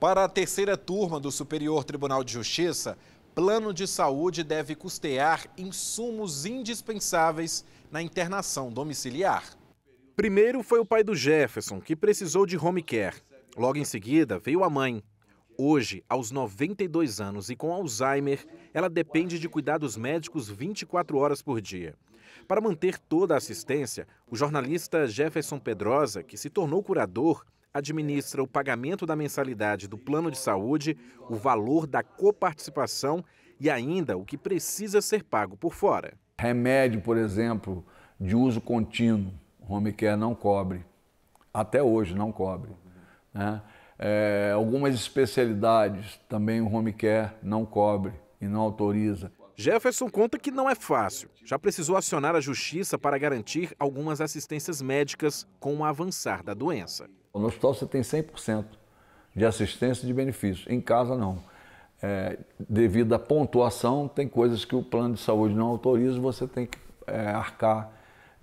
Para a terceira turma do Superior Tribunal de Justiça, plano de saúde deve custear insumos indispensáveis na internação domiciliar. Primeiro foi o pai do Jefferson, que precisou de home care. Logo em seguida veio a mãe. Hoje, aos 92 anos e com Alzheimer, ela depende de cuidados médicos 24 horas por dia. Para manter toda a assistência, o jornalista Jefferson Pedrosa, que se tornou curador, administra o pagamento da mensalidade do plano de saúde, o valor da coparticipação e ainda o que precisa ser pago por fora. Remédio, por exemplo, de uso contínuo, home care não cobre. Até hoje não cobre. Né? É, algumas especialidades também o home care não cobre e não autoriza. Jefferson conta que não é fácil. Já precisou acionar a justiça para garantir algumas assistências médicas com o avançar da doença. No hospital você tem 100% de assistência e de benefícios, em casa não. É, devido à pontuação, tem coisas que o plano de saúde não autoriza, você tem que é, arcar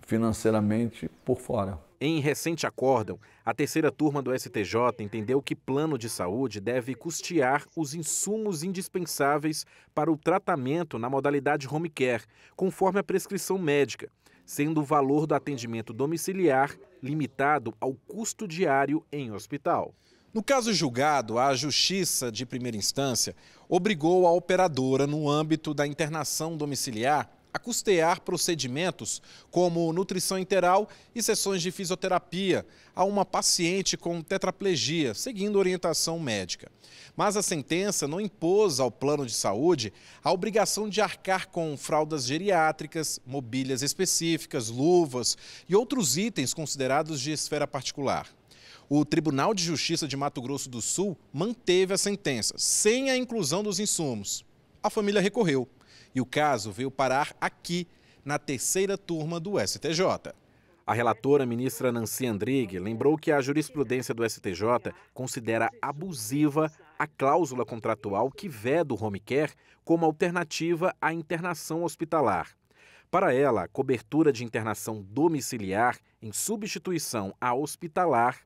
financeiramente por fora. Em recente acórdão, a terceira turma do STJ entendeu que plano de saúde deve custear os insumos indispensáveis para o tratamento na modalidade home care, conforme a prescrição médica sendo o valor do atendimento domiciliar limitado ao custo diário em hospital. No caso julgado, a Justiça de Primeira Instância obrigou a operadora, no âmbito da internação domiciliar, a custear procedimentos como nutrição interal e sessões de fisioterapia a uma paciente com tetraplegia, seguindo orientação médica. Mas a sentença não impôs ao plano de saúde a obrigação de arcar com fraldas geriátricas, mobílias específicas, luvas e outros itens considerados de esfera particular. O Tribunal de Justiça de Mato Grosso do Sul manteve a sentença, sem a inclusão dos insumos. A família recorreu. E o caso veio parar aqui, na terceira turma do STJ. A relatora, ministra Nancy Andrighi, lembrou que a jurisprudência do STJ considera abusiva a cláusula contratual que veda o home care como alternativa à internação hospitalar. Para ela, a cobertura de internação domiciliar em substituição à hospitalar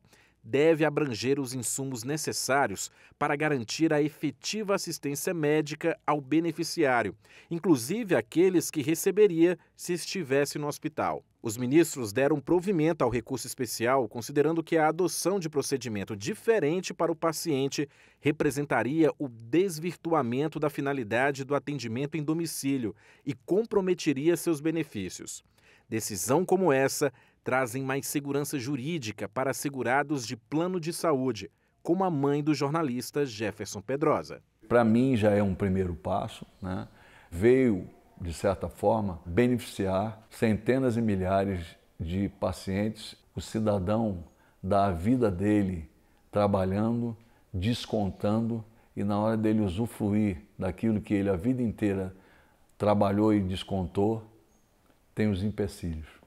deve abranger os insumos necessários para garantir a efetiva assistência médica ao beneficiário, inclusive aqueles que receberia se estivesse no hospital. Os ministros deram provimento ao recurso especial, considerando que a adoção de procedimento diferente para o paciente representaria o desvirtuamento da finalidade do atendimento em domicílio e comprometeria seus benefícios. Decisão como essa trazem mais segurança jurídica para segurados de plano de saúde, como a mãe do jornalista Jefferson Pedrosa. Para mim já é um primeiro passo, né? veio, de certa forma, beneficiar centenas e milhares de pacientes, o cidadão dá a vida dele trabalhando, descontando e na hora dele usufruir daquilo que ele a vida inteira trabalhou e descontou, tem os empecilhos.